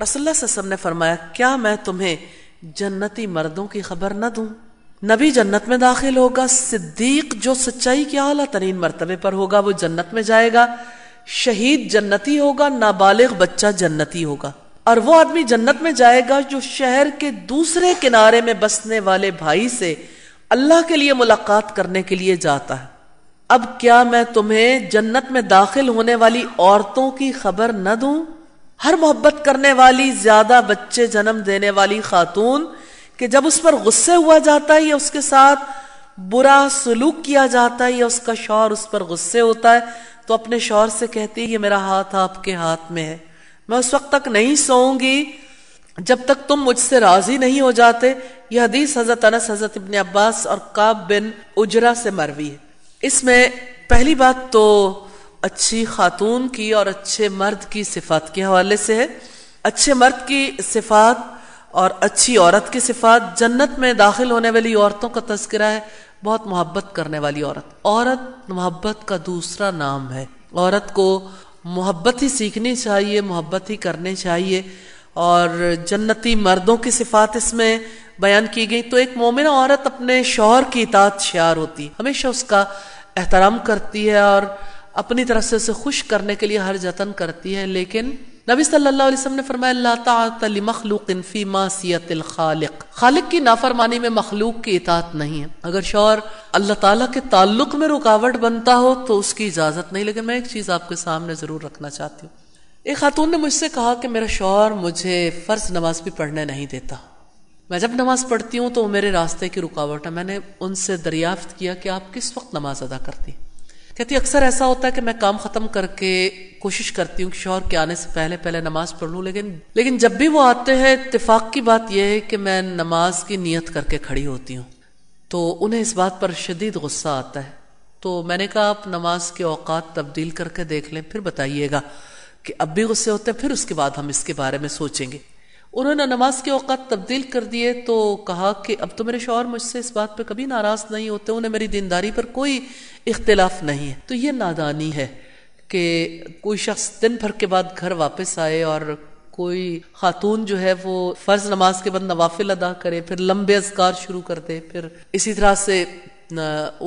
रसुल्ला वसम ने फरमाया क्या मैं तुम्हें जन्नती मर्दों की खबर न दूं नबी जन्नत में दाखिल होगा सिद्दीक जो सच्चाई के आला तरीन मरतबे पर होगा वो जन्नत में जाएगा शहीद जन्नती होगा नाबालिग बच्चा जन्नती होगा और वो आदमी जन्नत में जाएगा जो शहर के दूसरे किनारे में बसने वाले भाई से अल्लाह के लिए मुलाकात करने के लिए जाता है अब क्या मैं तुम्हें जन्नत में दाखिल होने वाली औरतों की खबर न दूं हर मोहब्बत करने वाली ज्यादा बच्चे जन्म देने वाली खातून कि जब उस पर गुस्से हुआ जाता है या उसके साथ बुरा सलूक किया जाता है या उसका शौर उस पर गुस्से होता है तो अपने शौर से कहती है ये मेरा हाथ आपके हाथ में है मैं उस वक्त तक नहीं सोऊंगी जब तक तुम मुझसे राजी नहीं हो जाते यह हदीस हजरत अनस हजरत इबन अब्बास और काब बिन उजरा से मरवी है इसमें पहली बात तो अच्छी खातून की और अच्छे मर्द की सिफात के हवाले से है अच्छे मर्द की सिफात और अच्छी औरत की सिफात जन्नत में दाखिल होने वाली औरतों का तस्करा है बहुत मोहब्बत करने वाली औरत औरत मोहब्बत का दूसरा नाम है औरत को मोहब्बत ही सीखनी चाहिए मोहब्बत ही करनी चाहिए और जन्नती मर्दों की सिफात इसमें बयान की गई तो एक मोमिन औरत अपने शोहर की इतात शार होती हमेशा उसका एहतराम करती है और अपनी तरफ से उसे खुश करने के लिए हर जतन करती है लेकिन नबी सल्लल्लाहु अलैहि वसल्लम ने फरमाया मखलूकिन फी मासियतिल खालिक खालिक की नाफरमानी में मखलूक की इतात नहीं है अगर शौर अल्लाह ताला के ताल्लुक में रुकावट बनता हो तो उसकी इजाज़त नहीं लेकिन मैं एक चीज़ आपके सामने ज़रूर रखना चाहती हूँ एक खातून ने मुझसे कहा कि मेरा शोर मुझे फ़र्ज नमाज भी पढ़ने नहीं देता मैं जब नमाज़ पढ़ती हूँ तो मेरे रास्ते की रुकावट है मैंने उनसे दरियाफ्त किया कि आप किस वक्त नमाज़ अदा करती कहती अक्सर ऐसा होता है कि मैं काम ख़त्म करके कोशिश करती हूँ कि शोहर के आने से पहले पहले नमाज पढ़ लूँ लेकिन लेकिन जब भी वो आते हैं इतफाक़ की बात यह है कि मैं नमाज की नीयत करके खड़ी होती हूँ तो उन्हें इस बात पर शदीद गुस्सा आता है तो मैंने कहा आप नमाज के औकात तब्दील करके देख लें फिर बताइएगा कि अब भी गुस्से होते हैं फिर उसके बाद हम इसके बारे में सोचेंगे उन्होंने नमाज के अवकात तब्दील कर दिए तो कहा कि अब तो मेरे शोहर मुझसे इस बात पर कभी नाराज़ नहीं होते उन्हें मेरी दीनदारी पर कोई इख्तलाफ नहीं है तो ये नादानी है कि कोई शख्स दिन भर के बाद घर वापस आए और कोई खातून जो है वो फ़र्ज़ नमाज के बाद नवाफिल अदा करे फिर लंबे अजगार शुरू कर दे फिर इसी तरह से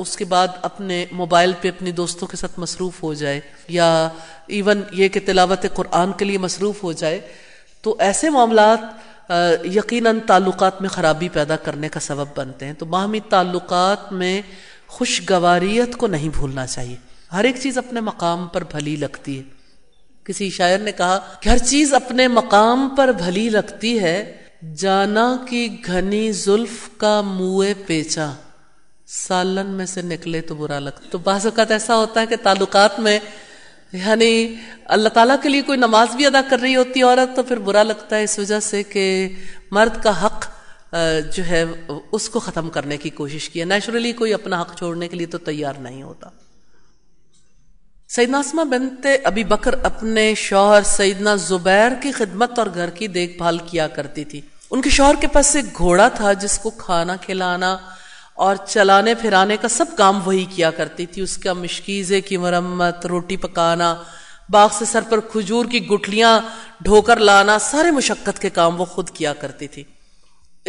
उसके बाद अपने मोबाइल पे अपने दोस्तों के साथ मसरूफ़ हो जाए या इवन ये कि तिलावत कुरान के लिए मसरूफ़ हो जाए तो ऐसे मामला यकीन ताल्लुकात में ख़राबी पैदा करने का सबब बनते हैं तो बाहमी ताल्लुकात में खुशगवारीत को नहीं भूलना चाहिए हर एक चीज़ अपने मकाम पर भली लगती है किसी शायर ने कहा कि हर चीज़ अपने मकाम पर भली लगती है जाना की घनी जुल्फ का मुए पेचा सालन में से निकले तो बुरा लगता तो बाज़ात ऐसा होता है कि ताल्लुकात में यानी अल्लाह ताला के लिए कोई नमाज भी अदा कर रही होती है औरत तो फिर बुरा लगता है इस वजह से कि मर्द का हक जो है उसको ख़त्म करने की कोशिश की है नेचुरली कोई अपना हक छोड़ने के लिए तो तैयार नहीं होता सैदनासमा बनते अभी बकर अपने शौहर सैदना जुबैर की खिदमत और घर की देखभाल किया करती थी उनके शौहर के पास एक घोड़ा था जिसको खाना खिलाना और चलाने फिराने का सब काम वही किया करती थी उसका मशकीज़े की मरम्मत रोटी पकाना बाग से सर पर खजूर की गुटलियाँ ढोकर लाना सारे मुशक्क़त के काम वो खुद किया करती थी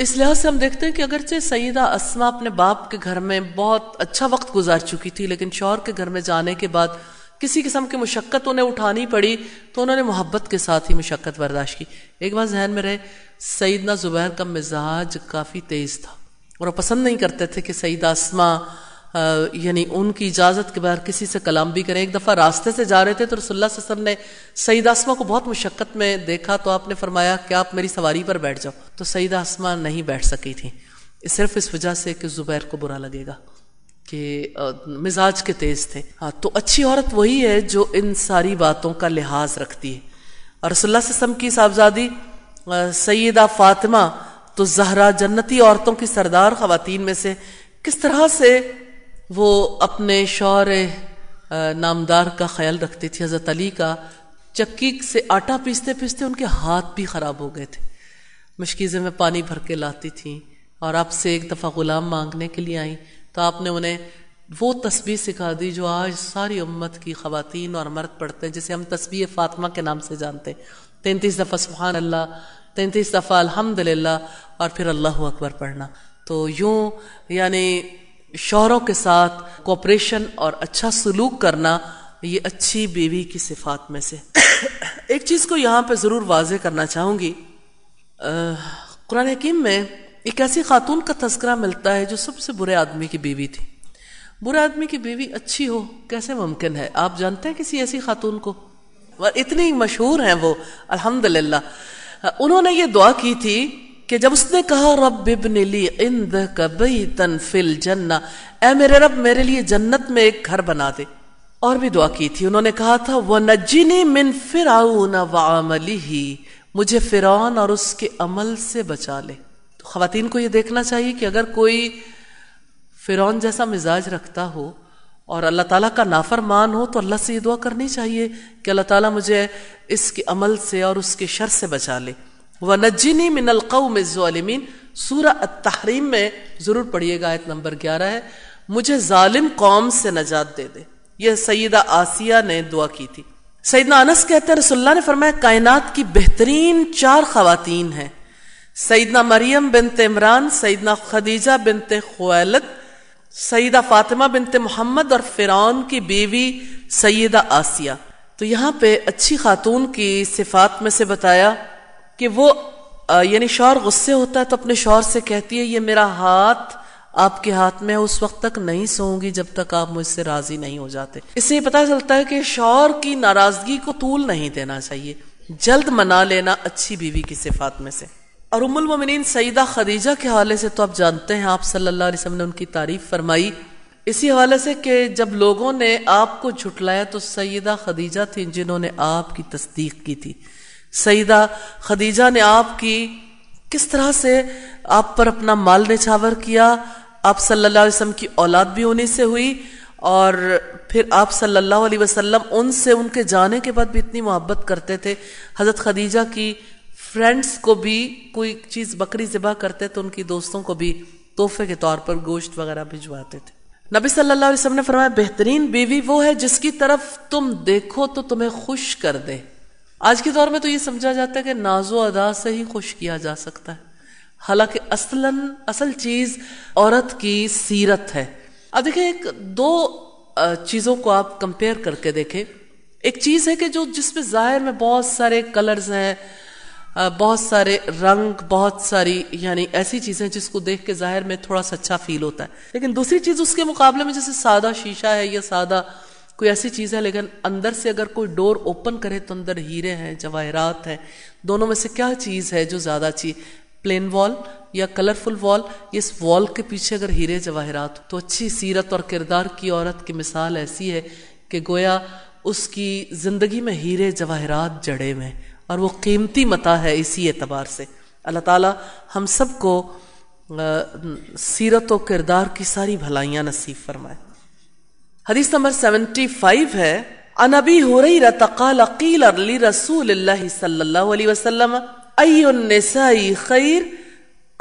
इस लिहाज से हम देखते हैं कि अगरचे सईदा असमा अपने बाप के घर में बहुत अच्छा वक्त गुजार चुकी थी लेकिन शौहर के घर में जाने के बाद किसी किस्म की मुशक्क़त उन्हें उठानी पड़ी तो उन्होंने मोहब्बत के साथ ही मुशक्क़त बर्दाश्त की एक बार जहन में रहे सईदना ज़ुबैर का मिजाज काफ़ी तेज़ था और वो पसंद नहीं करते थे कि सईद आसमा यानी उनकी इजाज़त के बगैर किसी से कलाम भी करें एक दफ़ा रास्ते से जा रहे थे तो रसोल्ला वसम ने सईद आसमा को बहुत मुशक्क़त में देखा तो आपने फरमाया कि आप मेरी सवारी पर बैठ जाओ तो सईद आसमा नहीं बैठ सकी थी सिर्फ इस वजह से कि ज़ुबैर को बुरा लगेगा कि मिजाज के तेज़ थे हाँ तो अच्छी औरत वही है जो इन सारी बातों का लिहाज रखती है और रसोल्ला वसम की साहबजादी सैदा फ़ातिमा तो जहरा जन्नती औरतों की सरदार खातन में से किस तरह से वो अपने शौर नामदार का ख्याल रखती थी हज़रत अली का चक्की से आटा पीसते पीसते उनके हाथ भी ख़राब हो गए थे मशकीज़े में पानी भर के लाती थी और आपसे एक दफ़ा ग़ुलाम मांगने के लिए आई तो आपने उन्हें वो तस्वीर सिखा दी जो आज सारी उम्मत की खातन और मर्द पढ़ते हैं जिसे हम तस्वीर फ़ातिमा के नाम से जानते हैं तैंतीस दफ़ा सुबहान अल्लाह तैंतीस तो दफ़ा अल्हम्दुलिल्लाह और फिर अल्लाह अकबर पढ़ना तो यूँ यानी शोहरों के साथ कोऑपरेशन और अच्छा सलूक करना ये अच्छी बीवी की सिफात में से एक चीज़ को यहाँ पे ज़रूर वाज करना चाहूँगी कुरान हकीम में एक ऐसी खातून का तस्करा मिलता है जो सबसे बुरे आदमी की बीवी थी बुरे आदमी की बीवी अच्छी हो कैसे मुमकिन है आप जानते हैं किसी ऐसी खातून को इतनी मशहूर हैं वो अल्हम्दुलिल्लाह उन्होंने ये दुआ की थी कि जब उसने कहा रब इबनली इंद कबई फिल जन्ना ए मेरे रब मेरे लिए जन्नत में एक घर बना दे और भी दुआ की थी उन्होंने कहा था वह नजीनी मिन फिर वामली ही मुझे फिरौन और उसके अमल से बचा ले तो खातन को ये देखना चाहिए कि अगर कोई फिरौन जैसा मिजाज रखता हो और अल्लाह ताला का नाफरमान हो तो अल्लाह से ये दुआ करनी चाहिए कि अल्लाह ताला मुझे इसके अमल से और उसके शर से बचा ले व नज्जिनी मिन अलकौम सूरह तहरीम में ज़रूर पढ़िएगा आयत नंबर ग्यारह है मुझे ालिम कौम से नजात दे दे यह सईदा आसिया ने दुआ की थी सईदना अनस कहते हैं रसुल्ला ने फरमाया कायनात की बेहतरीन चार खातन हैं सईदना मरियम बिन इमरान सईदना खदीजा बिन खुलत सईदा फातिमा बिनते मोहम्मद और फिरौन की बीवी सईदा आसिया तो यहाँ पे अच्छी खातून की सिफात में से बताया कि वो यानी शौर गुस्से होता है तो अपने शौर से कहती है ये मेरा हाथ आपके हाथ में उस वक्त तक नहीं सोऊंगी जब तक आप मुझसे राजी नहीं हो जाते इससे पता चलता है कि शौर की नाराजगी को तूल नहीं देना चाहिए जल्द मना लेना अच्छी बीवी की सिफात में से और उमुल ममिन सईदा खदीजा के हवाले से तो आप जानते हैं आप सल्लल्लाहु अलैहि वसल्लम ने उनकी तारीफ फरमाई इसी हवाले से कि जब लोगों ने आपको झुटलाया तो सईदा खदीजा थी जिन्होंने आपकी तस्दीक की थी सईदा खदीजा ने आपकी किस तरह से आप पर अपना माल निछावर किया आप सल्लल्लाहु अलैहि वसल्लम की औलाद भी उन्हीं से हुई और फिर आप सल्लल्लाहु अलैहि वसल्लम उनसे उनके जाने के बाद भी इतनी मोहब्बत करते थे हज़रत खदीजा की फ्रेंड्स को भी कोई चीज़ बकरी ज़िबा करते तो उनकी दोस्तों को भी तोहफे के तौर पर गोश्त वगैरह भिजवाते थे नबी सल्लल्लाहु अलैहि वसल्लम ने फरमाया बेहतरीन बीवी वो है जिसकी तरफ तुम देखो तो तुम्हें खुश कर दे आज के दौर में तो ये समझा जाता है कि नाजो अदा से ही खुश किया जा सकता है हालांकि असलन असल चीज़ औरत की सीरत है अब देखें एक दो चीज़ों को आप कंपेयर करके देखें एक चीज़ है कि जो जिसमें ज़ाहिर में बहुत सारे कलर्स हैं बहुत सारे रंग बहुत सारी यानी ऐसी चीज़ें जिसको देख के जाहिर में थोड़ा सा अच्छा फील होता है लेकिन दूसरी चीज़ उसके मुकाबले में जैसे सादा शीशा है या सादा कोई ऐसी चीज़ है लेकिन अंदर से अगर कोई डोर ओपन करे तो अंदर हीरे हैं जवाहरात हैं दोनों में से क्या चीज़ है जो ज़्यादा अच्छी प्लेन वॉल या कलरफुल वॉल इस वॉल के पीछे अगर हीरे जवाहरात तो अच्छी सीरत और किरदार की औरत की मिसाल ऐसी है कि गोया उसकी ज़िंदगी में हीरे जवाहरात जड़े हैं और वो कीमती मता है इसी एतबार से अल्लाह ताला हम सबको सीरत और किरदार की सारी भलाइयाँ नसीब फरमाए हदीस नंबर सेवेंटी फाइव है अनबी हो रही रतकाल अली रसूल सल्लाम अयसाई खैर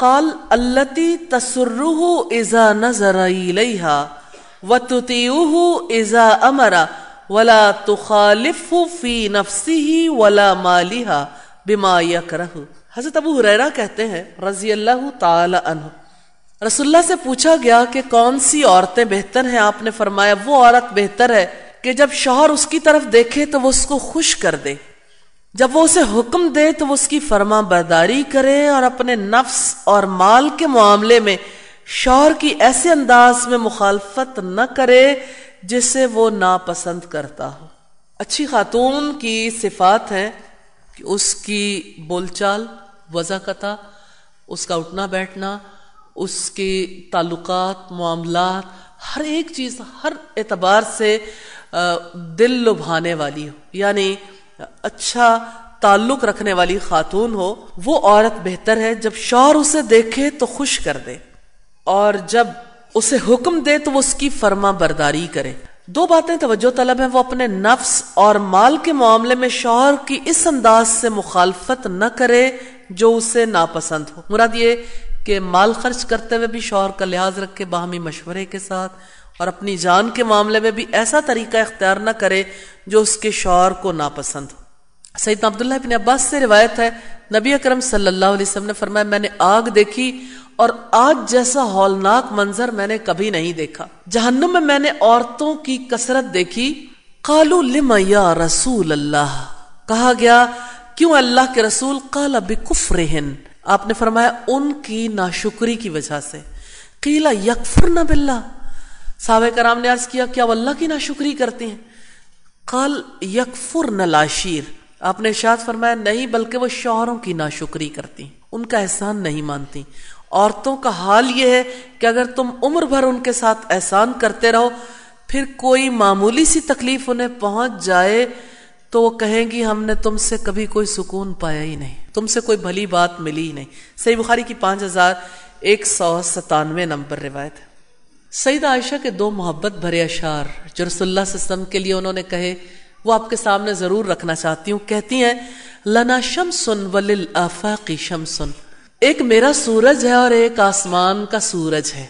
قال التي تسره इज़ा نظر इलैहा وتطيعه इज़ा अमरा वला तो फी नफसी ही वला मालिहा बिमा यकरह हजरत अबू हुरैरा कहते हैं रजी अल्लाह तह रसुल्ला से पूछा गया कि कौन सी औरतें बेहतर हैं आपने फरमाया वो औरत बेहतर है कि जब शोहर उसकी तरफ देखे तो वो उसको खुश कर दे जब वो उसे हुक्म दे तो वो उसकी फरमा बरदारी करे और अपने नफ्स और माल के मामले में शोहर की ऐसे अंदाज में मुखालफत न करे जिसे वो नापसंद करता हो अच्छी खातून की सिफात है कि उसकी बोलचाल वजाकता उसका उठना बैठना उसके ताल्लुकात मामलात हर एक चीज़ हर एतबार से दिल लुभाने वाली हो यानी अच्छा ताल्लुक रखने वाली खातून हो वो औरत बेहतर है जब शौर उसे देखे तो खुश कर दे और जब उसे हुक्म दे तो वो उसकी फर्मा बरदारी करे दो बातें तवज्जो तलब है वो अपने नफ्स और माल के मामले में शोहर की इस अंदाज से मुखालफत न करे जो उसे नापसंद हो मुराद ये कि माल खर्च करते हुए भी शोहर का लिहाज रखे बाहमी मशवरे के साथ और अपनी जान के मामले में भी ऐसा तरीका इख्तियार न करे जो उसके शोहर को नापसंद हो सईद अब्दुल्ला अपने अब्बास से रिवायत है नबी अकरम सल्लल्लाहु अलैहि वसल्लम ने फरमाया मैंने आग देखी और आज जैसा हौलनाक मंजर मैंने कभी नहीं देखा जहन्नुम में मैंने औरतों की कसरत देखी कालू लिमया रसूल अल्लाह कहा गया क्यों अल्लाह के रसूल काला बिकुफ्रहन आपने फरमाया उनकी नाशुक्री की वजह से कीला यकफर न बिल्ला सावे कराम ने अर्ज किया क्या अल्लाह की नाशुक्री करते हैं कल यकफुर न लाशीर आपने शाद फरमाया नहीं बल्कि वो शोहरों की नाशुक्री करती उनका एहसान नहीं मानती औरतों का हाल यह है कि अगर तुम उम्र भर उनके साथ एहसान करते रहो फिर कोई मामूली सी तकलीफ उन्हें पहुंच जाए तो वो कहेंगी हमने तुमसे कभी कोई सुकून पाया ही नहीं तुमसे कोई भली बात मिली ही नहीं सही बुखारी की पाँच हजार एक सौ सतानवे नंबर रिवायत है सईद आयशा के दो मोहब्बत भरे अशार जो रसुल्ला सिस्टम के लिए उन्होंने कहे वो आपके सामने ज़रूर रखना चाहती हूँ कहती हैं लना शम सुन वलिल आफाकी शम सुन एक मेरा सूरज है और एक आसमान का सूरज है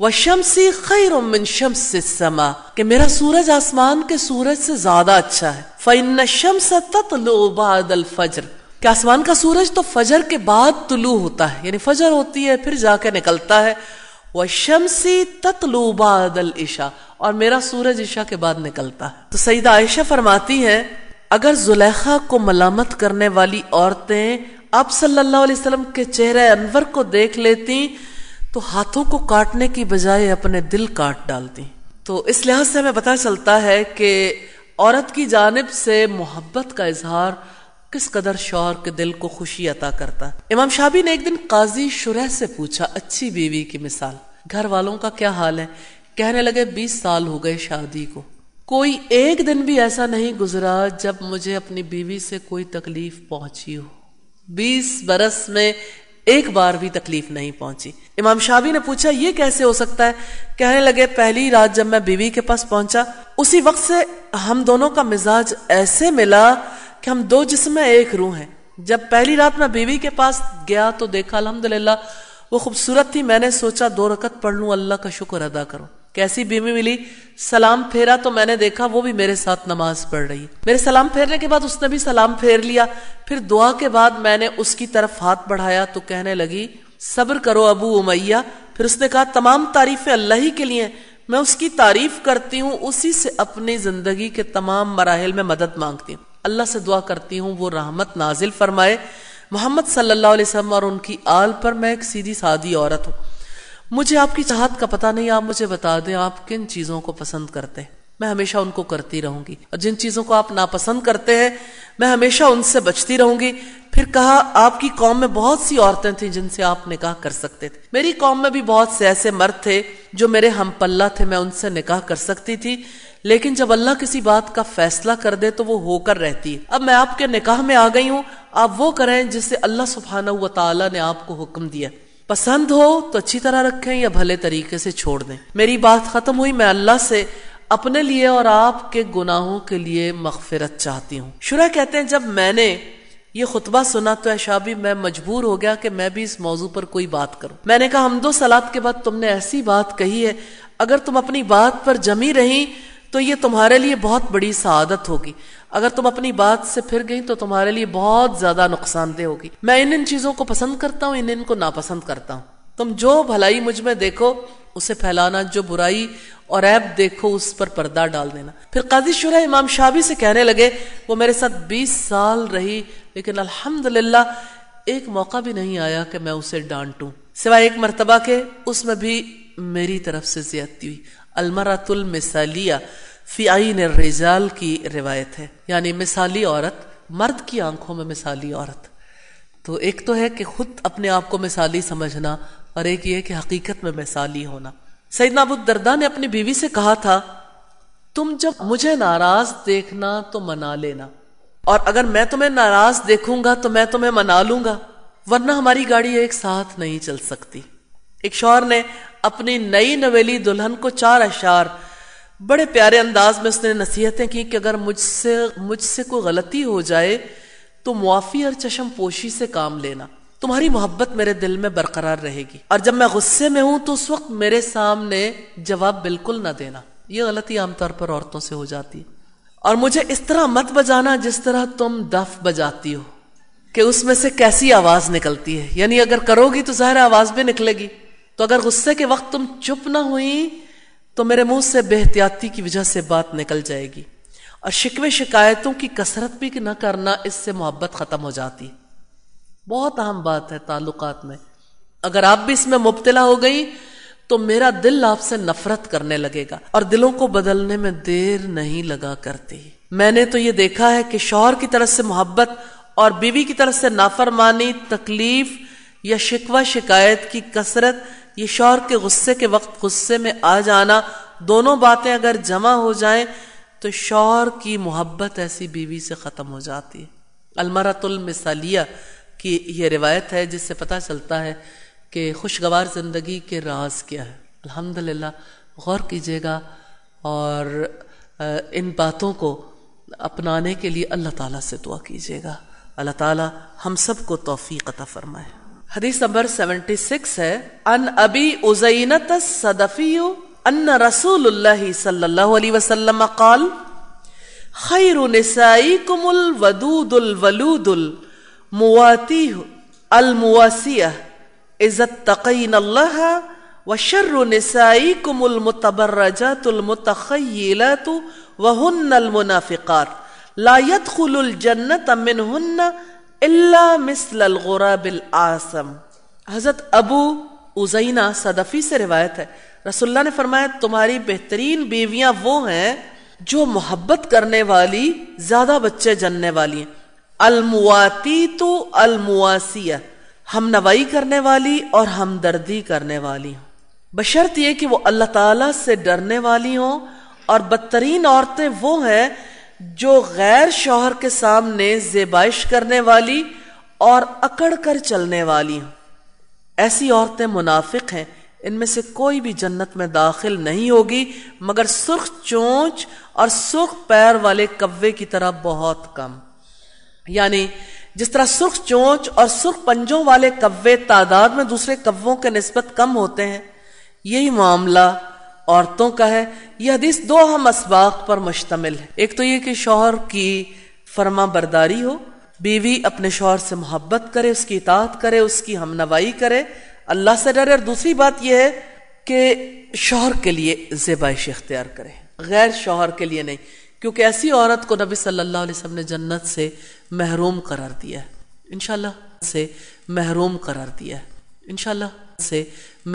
वह शमसी खैर मिन शम्स से समा कि मेरा सूरज आसमान के सूरज से ज्यादा अच्छा है फ़ैन शम्स लो बादल फजर कि आसमान का सूरज तो फजर के बाद तुलू होता है यानी फजर होती है फिर जाके निकलता है वह शमसी तत्लो बादल ईशा और मेरा सूरज ईशा के बाद निकलता है तो सईदा आयशा फरमाती है अगर जुलेखा को मलामत करने वाली औरतें आप सल्लल्लाहु अलैहि वसल्लम के चेहरे अनवर को देख लेती तो हाथों को काटने की बजाय अपने दिल काट डालती तो इस लिहाज से हमें पता चलता है कि औरत की जानब से मोहब्बत का इजहार किस कदर शौहर के दिल को खुशी अता करता इमाम शाबी ने एक दिन काजी शुरह से पूछा अच्छी बीवी की मिसाल घर वालों का क्या हाल है कहने लगे बीस साल हो गए शादी को कोई एक दिन भी ऐसा नहीं गुजरा जब मुझे अपनी बीवी से कोई तकलीफ पहुंची हो बीस बरस में एक बार भी तकलीफ नहीं पहुंची इमाम शाबी ने पूछा ये कैसे हो सकता है कहने लगे पहली रात जब मैं बीवी के पास पहुंचा उसी वक्त से हम दोनों का मिजाज ऐसे मिला कि हम दो जिसम एक रूह हैं जब पहली रात मैं बीवी के पास गया तो देखा अलहमदल्ला वो खूबसूरत थी मैंने सोचा दो रकत पढ़ लूँ अल्लाह का शुक्र अदा करूँ कैसी बीवी मिली सलाम फेरा तो मैंने देखा वो भी मेरे साथ नमाज पढ़ रही मेरे सलाम फेरने के बाद उसने भी सलाम फेर लिया फिर दुआ के बाद मैंने उसकी तरफ हाथ बढ़ाया तो कहने लगी सब्र करो अबू उमैया फिर उसने कहा तमाम तारीफें अल्लाह ही के लिए मैं उसकी तारीफ करती हूँ उसी से अपनी जिंदगी के तमाम मराहल में मदद मांगती हूँ अल्लाह से दुआ करती हूँ वो रहमत नाजिल फरमाए मोहम्मद सल्लाम और उनकी आल पर मैं एक सीधी सादी औरत हूँ मुझे आपकी चाहत का पता नहीं आप मुझे बता दें आप किन चीज़ों को पसंद करते हैं मैं हमेशा उनको करती रहूंगी और जिन चीज़ों को आप नापसंद करते हैं मैं हमेशा उनसे बचती रहूंगी फिर कहा आपकी कौम में बहुत सी औरतें थी जिनसे आप निकाह कर सकते थे मेरी कौम में भी बहुत से ऐसे मर्द थे जो मेरे हम पल्ला थे मैं उनसे निकाह कर सकती थी लेकिन जब अल्लाह किसी बात का फैसला कर दे तो वो होकर रहती है अब मैं आपके निकाह में आ गई हूँ आप वो करें जिससे अल्लाह सुबहाना हुआ तला ने आपको हुक्म दिया पसंद हो तो अच्छी तरह रखें या भले तरीके से छोड़ दें मेरी बात खत्म हुई मैं अल्लाह से अपने लिए और आपके गुनाहों के लिए मखफिरत चाहती हूँ शुरा कहते हैं जब मैंने ये खुतबा सुना तो ऐशाबी मैं मजबूर हो गया कि मैं भी इस मौजू पर कोई बात करूं मैंने कहा हम दो सलाद के बाद तुमने ऐसी बात कही है अगर तुम अपनी बात पर जमी रही तो ये तुम्हारे लिए बहुत बड़ी सआदत होगी अगर तुम अपनी बात से फिर गई तो तुम्हारे लिए बहुत ज्यादा नुकसानदेह होगी मैं इन इन चीजों को पसंद करता हूँ इन को नापसंद करता हूँ तुम जो भलाई मुझ में देखो उसे फैलाना जो बुराई और ऐप देखो उस पर पर्दा डाल देना फिर काजी शुरा इमाम शाबी से कहने लगे वो मेरे साथ 20 साल रही लेकिन अल्हम्दुलिल्लाह एक मौका भी नहीं आया कि मैं उसे डांटू सिवाय एक मरतबा के उसमें भी मेरी तरफ से ज्यादती हुई अलमरातुल मिसालिया फी आइन रिजाल की रिवायत है यानी मिसाली औरत मर्द की आंखों में मिसाली औरत तो एक तो है कि खुद अपने आप को मिसाली समझना और एक ये कि हकीकत में मिसाली होना सईद नाबुद दरदा ने अपनी बीवी से कहा था तुम जब मुझे नाराज देखना तो मना लेना और अगर मैं तुम्हें नाराज देखूंगा तो मैं तुम्हें मना लूंगा वरना हमारी गाड़ी एक साथ नहीं चल सकती एक शौर ने अपनी नई नवेली दुल्हन को चार अशार बड़े प्यारे अंदाज में उसने नसीहतें की कि अगर मुझसे मुझसे कोई गलती हो जाए तो मुआफ़ी और चशम पोशी से काम लेना तुम्हारी मोहब्बत मेरे दिल में बरकरार रहेगी और जब मैं गुस्से में हूं तो उस वक्त मेरे सामने जवाब बिल्कुल ना देना यह गलती आमतौर पर औरतों से हो जाती है और मुझे इस तरह मत बजाना जिस तरह तुम दफ बजाती हो कि उसमें से कैसी आवाज निकलती है यानी अगर करोगी तो जाहिर आवाज भी निकलेगी तो अगर गुस्से के वक्त तुम चुप ना हुई तो मेरे मुंह से बेहतियाती की वजह से बात निकल जाएगी और शिकवे शिकायतों की कसरत भी ना करना इससे मोहब्बत ख़त्म हो जाती बहुत अहम बात है ताल्लुकात में अगर आप भी इसमें मुबतला हो गई तो मेरा दिल आपसे नफरत करने लगेगा और दिलों को बदलने में देर नहीं लगा करती मैंने तो ये देखा है कि शोहर की तरफ से मोहब्बत और बीवी की तरफ से नाफरमानी तकलीफ या शिकवा शिकायत की कसरत ये शौहर के गुस्से के वक्त गुस्से में आ जाना दोनों बातें अगर जमा हो जाएं तो शौहर की मोहब्बत ऐसी बीवी से ख़त्म हो जाती है अलमरतुलमसालिया की यह रिवायत है जिससे पता चलता है कि खुशगवार ज़िंदगी के राज क्या है अल्हम्दुलिल्लाह गौर कीजिएगा और इन बातों को अपनाने के लिए अल्लाह ताला से दुआ कीजिएगा अल्लाह ताला हम सब को तौफीक अता फरमाए हदीस नंबर 76 है अन अबी उजैनत सदफी अन रसूलुल्लाह सल्लल्लाहु अलैहि वसल्लम قال खैर निसाईकुम الودود الولود المواتيه المواسيه اذا اتقين الله وشر نسائكم المتبرجات المتخيلات وهن المنافقات لا يدخل الجنة منهن इल्ला मिसल आसम हजरत अबू उजैना सदफ़ी से रिवायत है रसुल्ला ने फरमाया तुम्हारी बेहतरीन बीवियां वो हैं जो मोहब्बत करने वाली ज्यादा बच्चे जनने वाली हैं अलमुआती तो अलमुआसिया हम नवाई करने वाली और हमदर्दी करने वाली हों बशर्त यह कि वो अल्लाह ताला से डरने वाली हों और बदतरीन औरतें वो हैं जो गैर शोहर के सामने जेबाइश करने वाली और अकड़ कर चलने वाली हों ऐसी औरतें मुनाफिक हैं इनमें से कोई भी जन्नत में दाखिल नहीं होगी मगर सुर्ख चोंच और सुर्ख पैर वाले कव्वे की तरह बहुत कम यानी जिस तरह सुर्ख चोंच और सुर्ख पंजों वाले कव्वे तादाद में दूसरे कव्वों के नस्बत कम होते हैं यही मामला औरतों का है यह हदीस दो हम असबाक पर मुश्तमिल है एक तो ये कि शोहर की फर्मा बरदारी हो बीवी अपने शोहर से मोहब्बत करे उसकी इतात करे उसकी हमनवाई करे अल्लाह से डरे और दूसरी बात यह है कि शोहर के लिए जेबाइश इख्तियार करे गैर शोहर के लिए नहीं क्योंकि ऐसी औरत को नबी सल्लल्लाहु अलैहि वसल्लम ने जन्नत से महरूम करार दिया है इनशाला से महरूम करार दिया है इनशाला से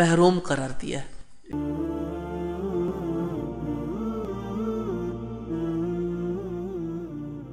महरूम करार दिया है